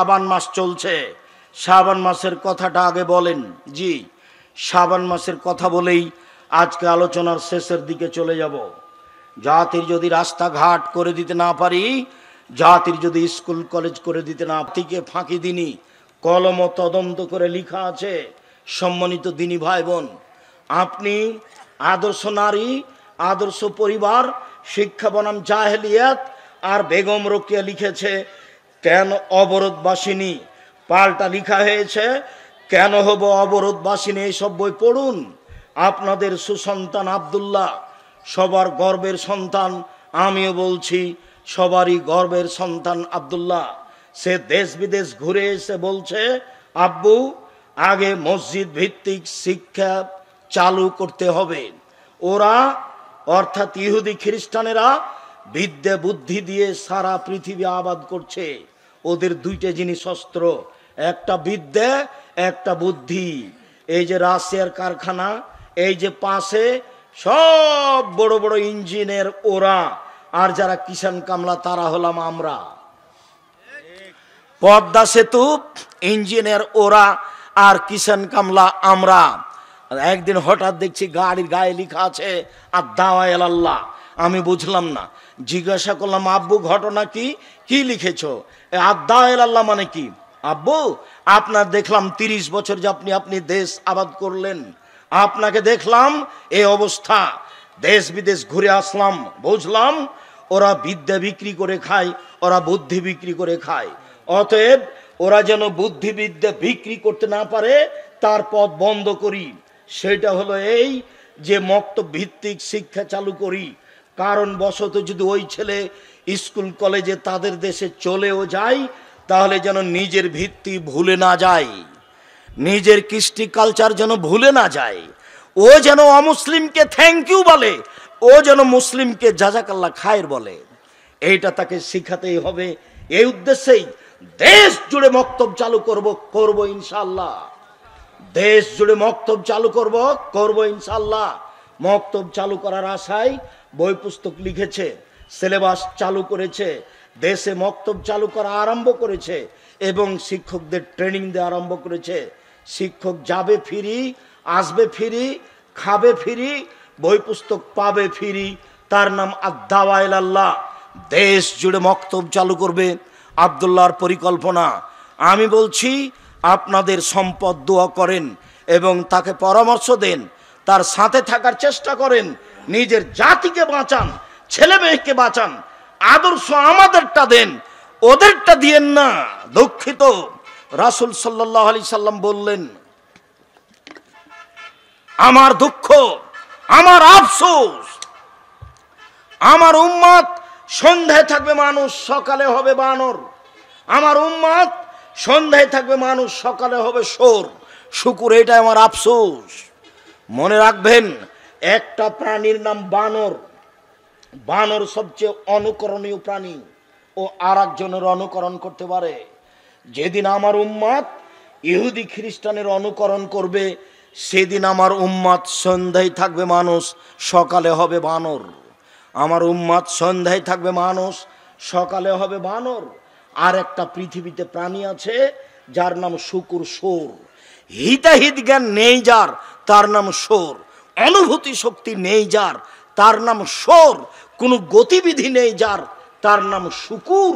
শাবান মাস চলছে শাবান মাসের কথাটা আগে বলেন জি শাবান মাসের কথা বলেই আজকে আলোচনার শেষের দিকে চলে যাব জাতির যদি রাস্তাঘাট করে দিতে না পারি জাতির যদি স্কুল কলেজ করে দিতে না থেকে ফাঁকি দিনই কলম তদন্ত করে লিখা আছে সম্মানিত দিনী ভাই বোন আপনি আদর্শ নারী আদর্শ পরিবার শিক্ষা বনাম জাহেলিয়াত আর বেগম রোকিয়া লিখেছে কেন অবরোধ বাসিনী পাল্টা লিখা হয়েছে কেন হব অবরোধ বাসিনী এইসব বই পড়ুন আপনাদের সুসন্তান আবদুল্লাহ সবার গর্বের সন্তান আমিও বলছি সবারই গর্বের সন্তান আবদুল্লাহ সে দেশ বিদেশ ঘুরে এসে বলছে আব্বু আগে মসজিদ ভিত্তিক শিক্ষা চালু করতে হবে ওরা অর্থাৎ ইহুদি খ্রিস্টানেরা বিদ্যা বুদ্ধি দিয়ে সারা পৃথিবী আবাদ করছে ওদের দুইটা জিনিস অস্ত্র একটা বিদ্যা একটা বুদ্ধি এই যে রাশিয়ার কারখানা এই যে পাশে সব বড় বড় ইঞ্জিনের ওরা আর যারা কিষান কামলা তারা হলাম আমরা পদ্মা সেতু ইঞ্জিনের ওরা আর কিষান কামলা আমরা একদিন হঠাৎ দেখছি গাড়ির গায়ে লিখা আছে আর দাওয়াই আল্লাহ আমি বুঝলাম না জিজ্ঞাসা করলাম আব্বু ঘটনা কি কি লিখেছ আদা আল্লাহ মানে কি আব্বু আপনার দেখলাম ৩০ বছর যে আপনি আপনি দেশ আবাদ করলেন আপনাকে দেখলাম এ অবস্থা দেশ বিদেশ ঘুরে আসলাম বুঝলাম ওরা বিদ্যা বিক্রি করে খায় ওরা বুদ্ধি বিক্রি করে খায় অতএব ওরা যেন বুদ্ধিবিদ্যা বিক্রি করতে না পারে তার পথ বন্ধ করি সেটা হলো এই যে মক্ত ভিত্তিক শিক্ষা চালু করি কারণ বশত যদি ওই ছেলে স্কুল কলেজে তাদের দেশে চলেও যায় তাহলে যেন নিজের ভিত্তি ভুলে না যায় নিজের কৃষ্টি কালচার যেন ভুলে না যায় ও যেন অমুসলিমকে থ্যাংক ইউ বলে ও যেন মুসলিমকে জাজাকাল্লা খায়ের বলে এইটা তাকে শিখাতেই হবে এই উদ্দেশ্যেই দেশ জুড়ে মক্তব চালু করব করব ইনশাল্লাহ দেশ জুড়ে মক্তব চালু করব করব ইনশাল্লাহ মক্তব চালু করার আশায় বই পুস্তক লিখেছে সিলেবাস চালু করেছে দেশে মক্তব চালু করা আরম্ভ করেছে এবং শিক্ষকদের ট্রেনিং দেওয়া আরম্ভ করেছে শিক্ষক যাবে ফিরি আসবে ফিরি খাবে ফিরি বই পুস্তক পাবে ফিরি তার নাম আদাওয়াইল আল্লাহ দেশ জুড়ে মক্তব চালু করবে আবদুল্লাহর পরিকল্পনা আমি বলছি আপনাদের সম্পদ দোয়া করেন এবং তাকে পরামর্শ দেন তার সাথে থাকার চেষ্টা করেন নিজের জাতিকে বাঁচান ছেলে মেয়েকে বাঁচান আদর্শ আমাদেরটা দেন ওদেরটা দিয়েন না দুঃখিত রাসুল সাল্লাহ আলি সাল্লাম বললেন আমার দুঃখ আমার আফসোস আমার উম্মাদ সন্ধ্যায় থাকবে মানুষ সকালে হবে বানর আমার উম্মাদ সন্ধ্যায় থাকবে মানুষ সকালে হবে সোর শুকুর এটা আমার আফসোস মনে রাখবেন একটা প্রাণীর নাম বানর বানর সবচেয়ে অনুকরণীয় প্রাণী ও আর একজনের অনুকরণ করতে পারে যেদিন আমার উম্মাদ ইহুদি খ্রিস্টানের অনুকরণ করবে সেদিন আমার উম্মাদ সন্ধ্যায় থাকবে মানুষ সকালে হবে বানর আমার উম্মাদ সন্ধ্যায় থাকবে মানুষ সকালে হবে বানর আর একটা পৃথিবীতে প্রাণী আছে যার নাম শুকুর সোর হিতাহিত জ্ঞান নেই যার তার নাম সোর অনুভূতি শক্তি নেই যার তার নাম সর কোনো গতিবিধি নেই যার তার নাম শুকুর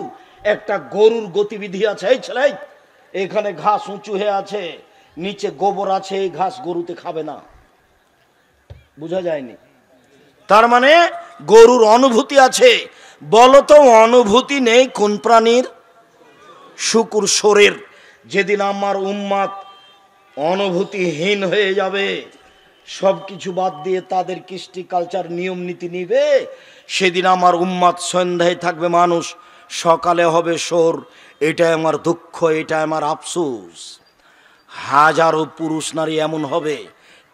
একটা গরুর গতিবিধি আছে এই ছেলে এখানে ঘাস উঁচু হয়ে আছে নিচে গোবর আছে এই ঘাস গরুতে খাবে না বোঝা যায়নি তার মানে গরুর অনুভূতি আছে বলতো অনুভূতি নেই কোন প্রাণীর শুকুর সরের যেদিন আমার উম্মাত অনুভূতিহীন হয়ে যাবে সবকিছু বাদ দিয়ে তাদের কৃষ্টি কালচার নিয়ম নীতি নিবে সেদিন আমার উম্মাদ সন্ধ্যায় থাকবে মানুষ সকালে হবে সোর এটাই আমার দুঃখ এটা আমার আফসুস হাজারো পুরুষ নারী এমন হবে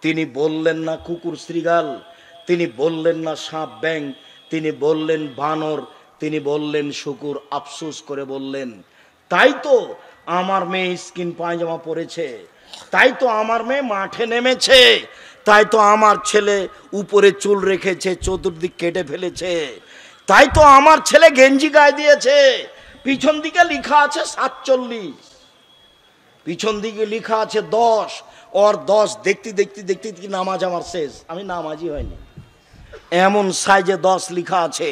তিনি বললেন না কুকুর শ্রীগাল তিনি বললেন না সাপ ব্যাং তিনি বললেন বানর তিনি বললেন শুকুর আফসুস করে বললেন তাই তো আমার মেয়ে স্কিন পায়জামা পরেছে তাই তো আমার মেয়ে মাঠে নেমেছে তাই তো আমার ছেলে উপরে চুল রেখেছে চতুর্দিক কেটে ফেলেছে তাই তো আমার ছেলে গেঞ্জি গায়ে দিয়েছে পিছন দিকে লিখা আছে সাতচল্লিশ পিছন দিকে লিখা আছে দশ ওর দশ দেখতে দেখতে দেখতে দেখতে নামাজ আমার শেষ আমি নামাজই হয়নি এমন সাইজে দশ লিখা আছে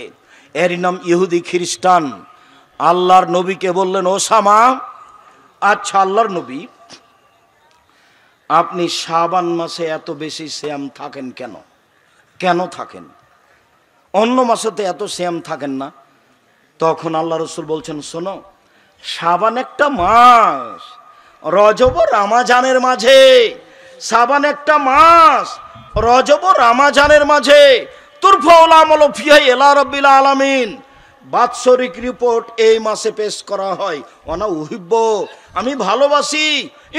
এরই নাম ইহুদি খ্রিস্টান আল্লাহর নবীকে বললেন ওসামা আচ্ছা আল্লাহর নবী আপনি শাবান মাসে এত বেশি শ্যাম থাকেন কেন কেন থাকেন অন্য মাসেতে এত শ্যাম থাকেন না তখন আল্লাহ রসুল বলছেন শোনো সাবান একটা মাস রজব রামাজানের মাঝে সাবান একটা মাস রজব রামাজানের মাঝে আলামিন বাৎসরিক রিপোর্ট এই মাসে পেশ করা হয় অনা উহিব্য আমি ভালোবাসি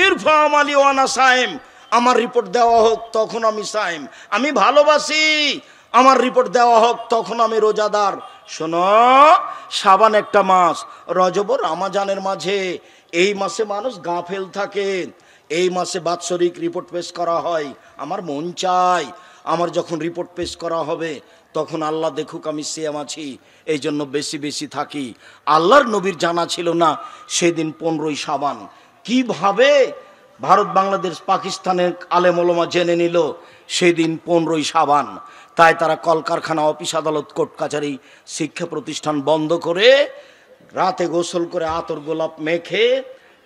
ইরফা আমালি ওয়ানা সাইম আমার রিপোর্ট দেওয়া হোক তখন আমি সাইম আমি ভালোবাসি আমার রিপোর্ট দেওয়া হোক তখন আমি রোজাদার শোনো সাবান একটা মাস রজব রামাজানের মাঝে এই মাসে মানুষ গাফেল থাকে এই মাসে বাৎসরিক রিপোর্ট পেশ করা হয় আমার মন চাই আমার যখন রিপোর্ট পেশ করা হবে তখন আল্লাহ দেখুক আমি সিয়াম আছি এই জন্য বেশি বেশি থাকি আল্লাহর নবীর জানা ছিল না সেদিন পনেরোই সাবান কিভাবে ভারত বাংলাদেশ পাকিস্তানের আলেমোলমা জেনে নিল সেদিন পনেরোই সাবান তাই তারা কলকারখানা অফিস আদালত কোর্ট কাছারি শিক্ষা প্রতিষ্ঠান বন্ধ করে রাতে গোসল করে আতর গোলাপ মেখে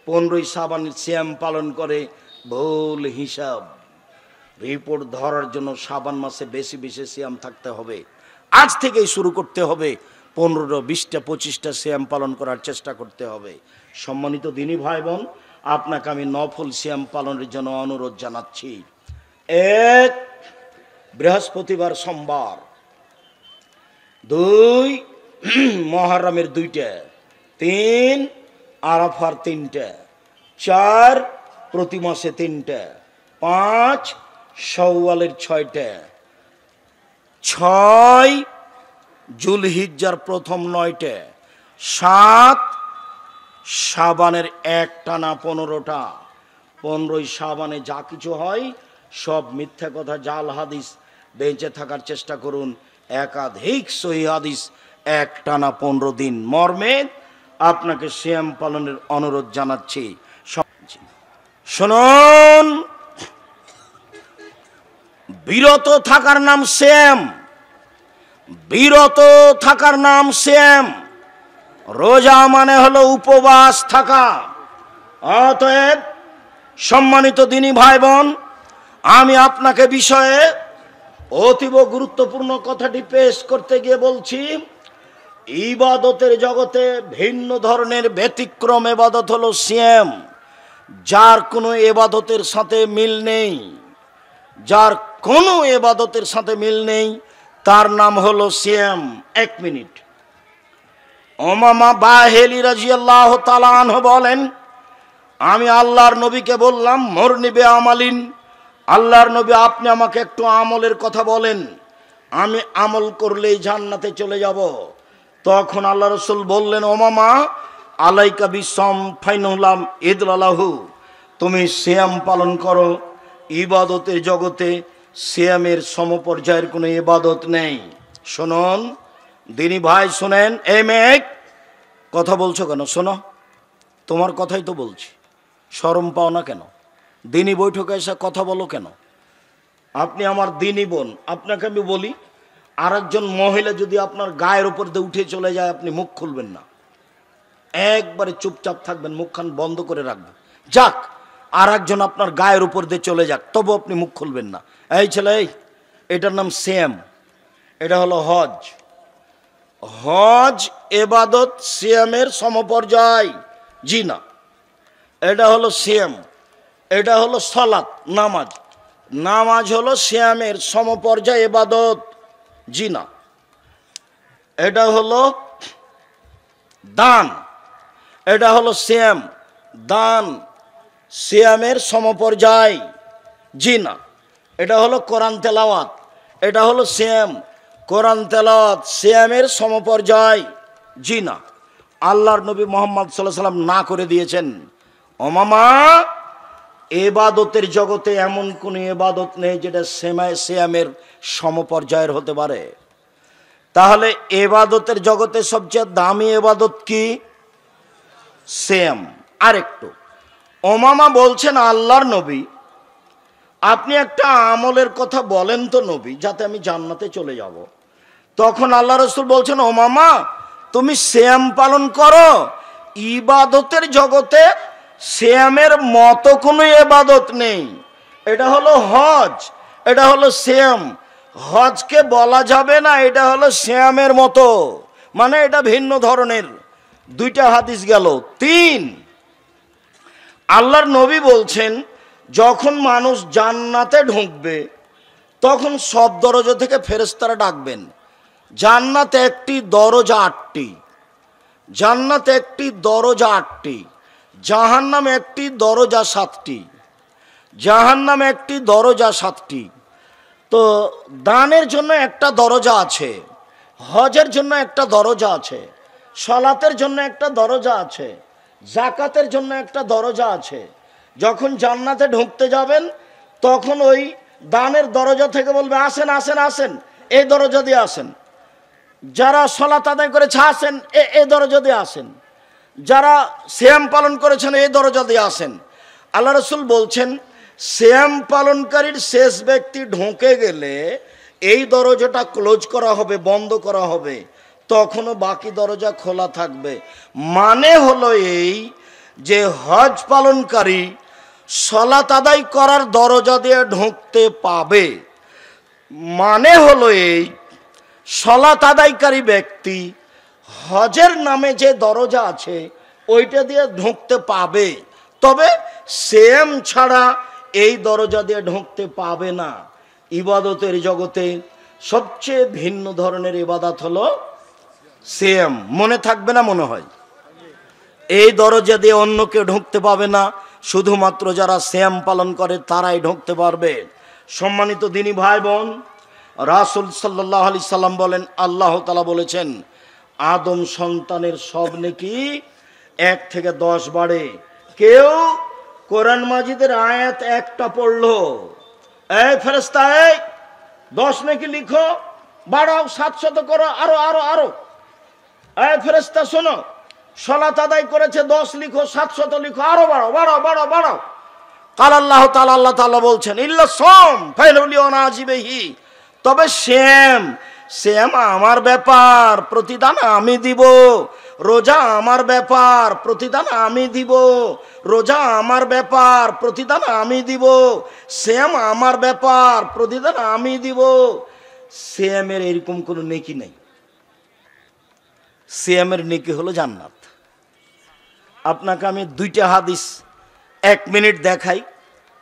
পনেরোই সাবান শ্যাম পালন করে ভুল হিসাব রিপোর্ট ধরার জন্য সাবান মাসে বেশি বেশি শ্যাম থাকতে হবে আজ থেকেই শুরু করতে হবে পনেরো বিশটা পঁচিশটা শ্যাম পালন করার চেষ্টা করতে হবে সম্মানিত দিনী ভাই বোন আপনাকে আমি নফল শ্যাম পালনের জন্য অনুরোধ জানাচ্ছি এক বৃহস্পতিবার সোমবার দুই মহারামের দুইটা তিন আরাফার তিনটে চার প্রতি মাসে তিনটে পাঁচ সওয়ালের ছয়টে ছয় জুলহিজ্জার প্রথম নয়টে সাত সাবানের এক টানা পনেরোটা পনেরোই সাবানে যা কিছু হয় সব মিথ্যা কথা জাল হাদিস বেঁচে থাকার চেষ্টা করুন একাধিক সহি হাদিস এক টানা পনেরো দিন মর্মে আপনাকে শ্যাম পালনের অনুরোধ জানাচ্ছি শুনুন বিরত থাকার নাম শ্যাম বিরত থাকার নাম শ্যাম রোজা মানে হলো উপবাস থাকা অতএব সম্মানিত দিনী ভাই বোন আমি আপনাকে বিষয়ে অতীব গুরুত্বপূর্ণ কথাটি পেশ করতে গিয়ে বলছি ইবাদতের জগতে ভিন্ন ধরনের ব্যতিক্রম এবাদত হলো সিএম যার কোনো এবাদতের সাথে মিল নেই যার কোনো এবাদতের সাথে মিল নেই তার নাম হলো সিএম এক মিনিট ওমামা বাহেলি রাজি আল্লাহ তালাহ বলেন আমি আল্লাহর নবীকে বললাম মোর নিবে আমালিন আল্লাহর নবী আপনি আমাকে একটু আমলের কথা বলেন আমি আমল করলেই জান্নাতে চলে যাব তখন আল্লাহ রসুল বললেন ওমামা আলাইকা বিসম ফাইনুলাম ঈদলালাহু তুমি শ্যাম পালন করো ইবাদতের জগতে শ্যামের সমপর্যায়ের কোনো ইবাদত নেই শুনুন দিনী ভাই শুনেন এ মেয়ে কথা বলছো কেন শোনো তোমার কথাই তো বলছি সরম পাও না কেন দিনী বৈঠকে এসে কথা বলো কেন আপনি আমার দিনী বোন আপনাকে আমি বলি আর একজন মহিলা যদি আপনার গায়ের ওপর দিয়ে উঠে চলে যায় আপনি মুখ খুলবেন না একবারে চুপচাপ থাকবেন মুখখান বন্ধ করে রাখবেন যাক আর একজন আপনার গায়ের উপর দিয়ে চলে যাক তবু আপনি মুখ খুলবেন না এই ছেলে এই এটার নাম সেম এটা হলো হজ হজ এবাদত সিয়ামের সমপর্যায় জি না এটা হলো সিয়াম এটা হলো সলাত নামাজ নামাজ হলো শ্যামের সমপর্যায় এবাদত জি না এটা হলো দান এটা হলো শ্যাম দান শ্যামের সমপর্যায় জি না এটা হলো কোরআন তেলাওয়াত এটা হলো শ্যাম কোরআন তেলত শ্যামের সমপর্যায় জি না আল্লাহর নবী মোহাম্মদ সাল্লাম না করে দিয়েছেন অমামা এবাদতের জগতে এমন কোন এবাদত নেই যেটা সেমায় শ্যামের সমপর্যায়ের হতে পারে তাহলে এবাদতের জগতে সবচেয়ে দামি এবাদত কি আর আরেকটু ওমামা বলছেন আল্লাহর নবী আপনি একটা আমলের কথা বলেন তো নবী যাতে আমি জান্নাতে চলে যাব তখন আল্লাহ রসুল বলছেন ও মামা তুমি শ্যাম পালন করো ইবাদতের জগতে শ্যামের মতো কোনো এবাদত নেই এটা হলো হজ এটা হলো শ্যাম হজকে বলা যাবে না এটা হলো শ্যামের মতো মানে এটা ভিন্ন ধরনের দুইটা হাদিস গেল তিন আল্লাহর নবী বলছেন যখন মানুষ জান্নাতে ঢুকবে তখন সব দরজা থেকে ফেরেস্তারা ডাকবেন জান্নাতে একটি দরজা আটটি জান্নাতে একটি দরজা আটটি জাহান নামে একটি দরজা সাতটি জাহান নামে একটি দরজা সাতটি তো দানের জন্য একটা দরজা আছে হজের জন্য একটা দরজা আছে সলাতের জন্য একটা দরজা আছে জাকাতের জন্য একটা দরজা আছে যখন জান্নাতে ঢুকতে যাবেন তখন ওই দানের দরজা থেকে বলবে আসেন আসেন আসেন এই দরজা দিয়ে আসেন যারা সলাত আদায় করেছে আসেন এ দরজা দিয়ে আসেন যারা শ্যাম পালন করেছেন এই দরজা দিয়ে আসেন আল্লাহ রসুল বলছেন শ্যাম পালনকারীর শেষ ব্যক্তি ঢোকে গেলে এই দরজাটা ক্লোজ করা হবে বন্ধ করা হবে তখনও বাকি দরজা খোলা থাকবে মানে হলো এই যে হজ পালনকারী সলাত আদায় করার দরজা দিয়ে ঢুকতে পাবে মানে হলো এই সলাত আদায়কারী ব্যক্তি হজের নামে যে দরজা আছে ওইটা দিয়ে ঢুকতে পাবে তবে সেম ছাড়া এই দরজা দিয়ে ঢুকতে পাবে না ইবাদতের জগতে সবচেয়ে ভিন্ন ধরনের ইবাদত হলো সেম মনে থাকবে না মনে হয় এই দরজা দিয়ে অন্য কেউ ঢুকতে পাবে না শুধুমাত্র যারা সেম পালন করে তারাই ঢুকতে পারবে সম্মানিত দিনী ভাই বোন রাসুল সাল্লাহ আলি সাল্লাম বলেন আল্লাহ তালা বলেছেন আদম সন্তানের সব নাকি এক থেকে দশ বাড়ে কেউ কোরআন মাজিদের আয়াত একটা পড়লো ফেরস্তা দশ নাকি লিখো বাড়াও সাতশত করো আরো আরো আরো ফেরস্তা শোনো সলা তাদাই করেছে দশ লিখো সাতশত লিখো আরো বাড়াও বাড়াও বাড়াও বাড়াও কাল আল্লাহ তালা আল্লাহ তাল্লাহ বলছেন ইল্লা সম ফাইল আজিবেহি তবে শ্যাম শ্যাম আমার ব্যাপার প্রতিদান আমি দিব রোজা আমার ব্যাপার প্রতিদান আমি দিব রোজা আমার ব্যাপার প্রতিদান আমি দিব শ্যাম আমার ব্যাপার প্রতিদান আমি দিব শ্যামের এরকম কোনো নেকি নেই শ্যামের নেকি হলো জান্নাত আপনাকে আমি দুইটা হাদিস এক মিনিট দেখাই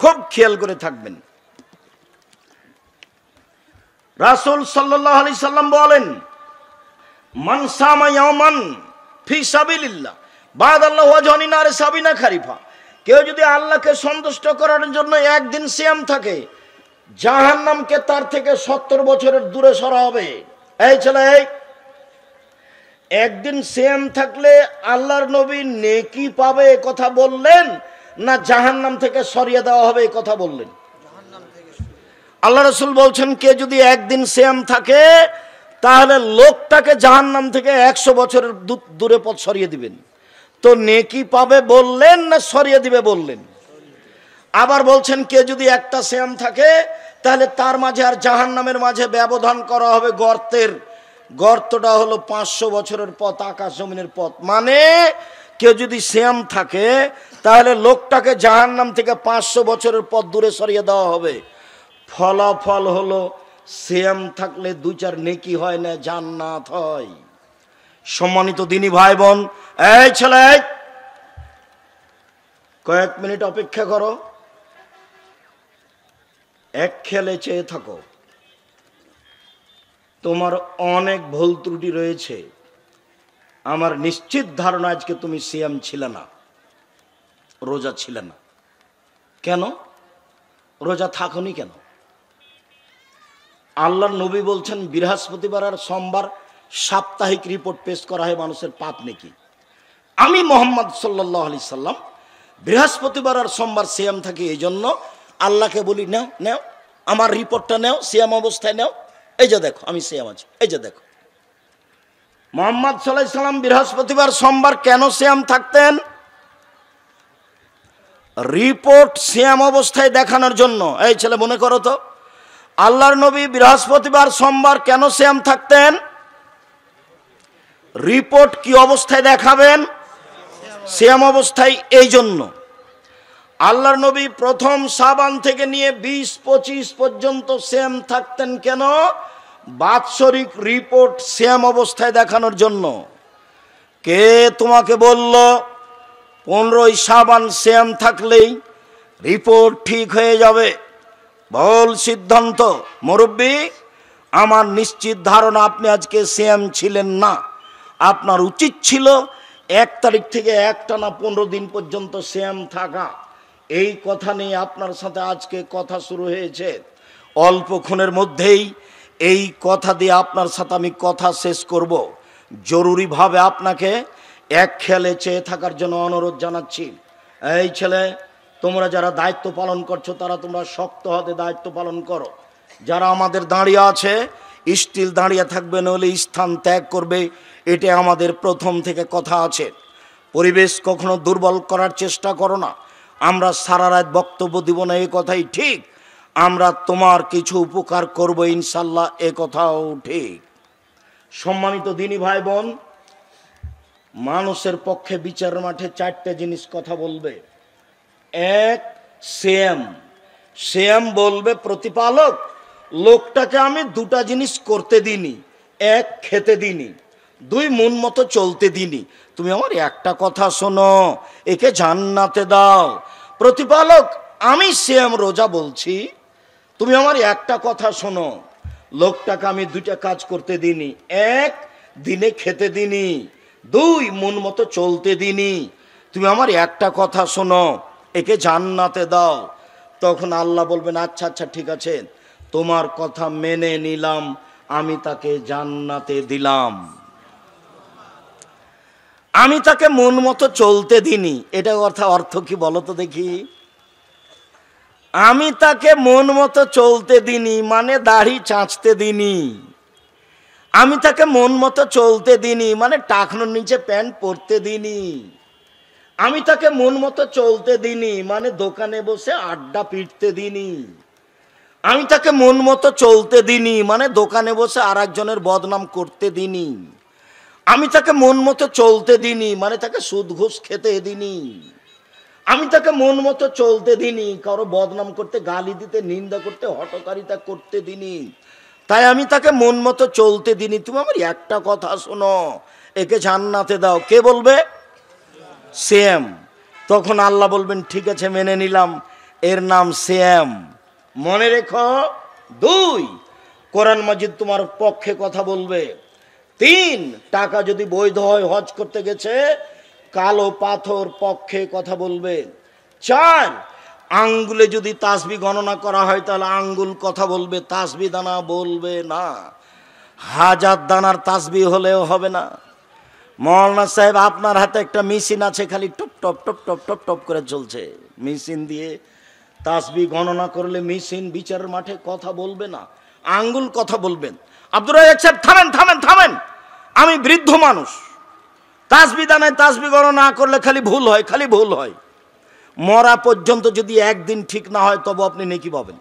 খুব খেয়াল করে থাকবেন রাসুল সাল্লাহ আলি সাল্লাম বলেন মানসামান ফি সাবিল্লা বাদ আল্লাহ জনিনারে সাবিনা খারিফা কেউ যদি আল্লাহকে সন্তুষ্ট করার জন্য একদিন সিয়াম থাকে জাহান নামকে তার থেকে সত্তর বছরের দূরে সরা হবে এই ছেলে একদিন সিয়াম থাকলে আল্লাহর নবী নেকি পাবে কথা বললেন না জাহান নাম থেকে সরিয়ে দেওয়া হবে কথা বললেন আল্লাহ রসুল বলছেন কে যদি একদিন সেম থাকে তাহলে লোকটাকে জাহান নাম থেকে একশো বছরের দূরে পথ সরিয়ে দিবেন তো নেকি পাবে বললেন না সরিয়ে দিবে বললেন আবার বলছেন কে যদি একটা সেম থাকে তাহলে তার মাঝে আর জাহান নামের মাঝে ব্যবধান করা হবে গর্তের গর্তটা হলো পাঁচশো বছরের পথ আকাশ জমিনের পথ মানে কেউ যদি শ্যাম থাকে তাহলে লোকটাকে জাহান নাম থেকে পাঁচশো বছরের পথ দূরে সরিয়ে দেওয়া হবে ফলাফল হলো সেম থাকলে দু চার নেকি হয় না জান্নাত হয় সম্মানিত দিনী ভাই বোন এই ছেলে কয়েক মিনিট অপেক্ষা করো এক খেলে চেয়ে থাকো তোমার অনেক ভুল ত্রুটি রয়েছে আমার নিশ্চিত ধারণা আজকে তুমি সিয়াম ছিলে না রোজা ছিলে না কেন রোজা থাকনি কেন আল্লাহর নবী বলছেন বৃহস্পতিবার আর সোমবার সাপ্তাহিক রিপোর্ট পেশ করা হয় মানুষের পাপ নাকি আমি মোহাম্মদ সাল্লাহ আলি সাল্লাম বৃহস্পতিবার আর সোমবার সিএম থাকি এই জন্য আল্লাহকে বলি নেও নেও আমার রিপোর্টটা নেও সিএম অবস্থায় নেও এই যে দেখো আমি সিএম আছি এই যে দেখো মোহাম্মদ সাল্লাহ সাল্লাম বৃহস্পতিবার সোমবার কেন সিএম থাকতেন রিপোর্ট সিএম অবস্থায় দেখানোর জন্য এই ছেলে মনে করো তো আল্লাহর নবী বৃহস্পতিবার সোমবার কেন শ্যাম থাকতেন রিপোর্ট কি অবস্থায় দেখাবেন শ্যাম অবস্থায় এই জন্য আল্লাহর নবী প্রথম সাবান থেকে নিয়ে বিশ পঁচিশ পর্যন্ত শ্যাম থাকতেন কেন বাৎসরিক রিপোর্ট শ্যাম অবস্থায় দেখানোর জন্য কে তোমাকে বলল পনেরোই সাবান শ্যাম থাকলেই রিপোর্ট ঠিক হয়ে যাবে ভুল সিদ্ধান্ত মুরব্বী আমার নিশ্চিত ধারণা আপনি আজকে সিএম ছিলেন না আপনার উচিত ছিল এক তারিখ থেকে একটানা পনেরো দিন পর্যন্ত সিএম থাকা এই কথা নিয়ে আপনার সাথে আজকে কথা শুরু হয়েছে অল্পক্ষণের মধ্যেই এই কথা দিয়ে আপনার সাথে আমি কথা শেষ করব জরুরিভাবে আপনাকে এক খেলে চেয়ে থাকার জন্য অনুরোধ জানাচ্ছি এই ছেলে তোমরা যারা দায়িত্ব পালন করছো তারা তোমরা শক্ত হাতে দায়িত্ব পালন করো যারা আমাদের দাঁড়িয়ে আছে স্টিল দাঁড়িয়ে থাকবে নইলে স্থান ত্যাগ করবে এটা আমাদের প্রথম থেকে কথা আছে পরিবেশ কখনো দুর্বল করার চেষ্টা করো না আমরা সারা রাত বক্তব্য দিব না এ কথাই ঠিক আমরা তোমার কিছু উপকার করব ইনশাল্লাহ এ কথাও ঠিক সম্মানিত দিনী ভাই বোন মানুষের পক্ষে বিচার মাঠে চারটে জিনিস কথা বলবে এক সেম শ্যাম বলবে প্রতিপালক লোকটাকে আমি দুটা জিনিস করতে দিনি এক খেতে দিনি দুই মন মতো চলতে দিনি তুমি আমার একটা কথা শোনো একে জান্নাতে দাও প্রতিপালক আমি সেম রোজা বলছি তুমি আমার একটা কথা শোনো লোকটাকে আমি দুইটা কাজ করতে দিনি এক দিনে খেতে দিনি দুই মন মতো চলতে দিনি তুমি আমার একটা কথা শোনো একে জান্নাতে দাও তখন আল্লাহ বলবেন আচ্ছা আচ্ছা ঠিক আছে তোমার কথা মেনে নিলাম আমি তাকে জান্নাতে দিলাম আমি তাকে মন মতো চলতে দিনি এটা কথা অর্থ কি বলতো দেখি আমি তাকে মন মতো চলতে দিনি মানে দাড়ি চাঁচতে দিনি আমি তাকে মন মতো চলতে দিনি মানে টাকনোর নিচে প্যান্ট পরতে দিনি আমি তাকে মন মতো চলতে দিনি মানে দোকানে বসে আড্ডা পিটতে দিনি আমি তাকে মন মতো চলতে দিনি মানে দোকানে বসে আর একজনের বদনাম করতে দিনি আমি তাকে মন মতো চলতে দিনি মানে তাকে সুদ ঘুষ খেতে দিনি আমি তাকে মন মতো চলতে দিনি কারো বদনাম করতে গালি দিতে নিন্দা করতে হটকারিতা করতে দিনি তাই আমি তাকে মন মতো চলতে দিনি তুমি আমার একটা কথা শোনো একে জান্নাতে দাও কে বলবে সেম তখন আল্লাহ বলবেন ঠিক আছে মেনে নিলাম এর নাম সেম মনে রেখো দুই কোরআন মাজিদ তোমার পক্ষে কথা বলবে তিন টাকা যদি বৈধ হয় হজ করতে গেছে কালো পাথর পক্ষে কথা বলবে চার আঙ্গুলে যদি তাসবি গণনা করা হয় তাহলে আঙ্গুল কথা বলবে তাসবি দানা বলবে না হাজার দানার তাসবি হলেও হবে না মৌলানা সাহেব আপনার হাতে একটা মেশিন আছে খালি টপ টপ টপ টপ টপ টপ করে চলছে মেশিন দিয়ে তাসবি গণনা করলে মেশিন বিচারের মাঠে কথা বলবে না আঙ্গুল কথা বলবেন আব্দুর রাজাক সাহেব থামেন থামেন থামেন আমি বৃদ্ধ মানুষ তাসবি দানে তাসবি গণনা করলে খালি ভুল হয় খালি ভুল হয় মরা পর্যন্ত যদি একদিন ঠিক না হয় তবু আপনি নেকি পাবেন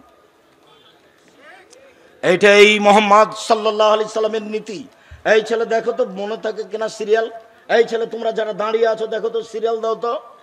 এটা এই মোহাম্মদ সাল্লাহ আলি সাল্লামের নীতি এই ছেলে দেখো তো মনে থাকে কিনা সিরিয়াল এই ছেলে তোমরা যারা দাঁড়িয়ে আছো দেখো তো সিরিয়াল দাও তো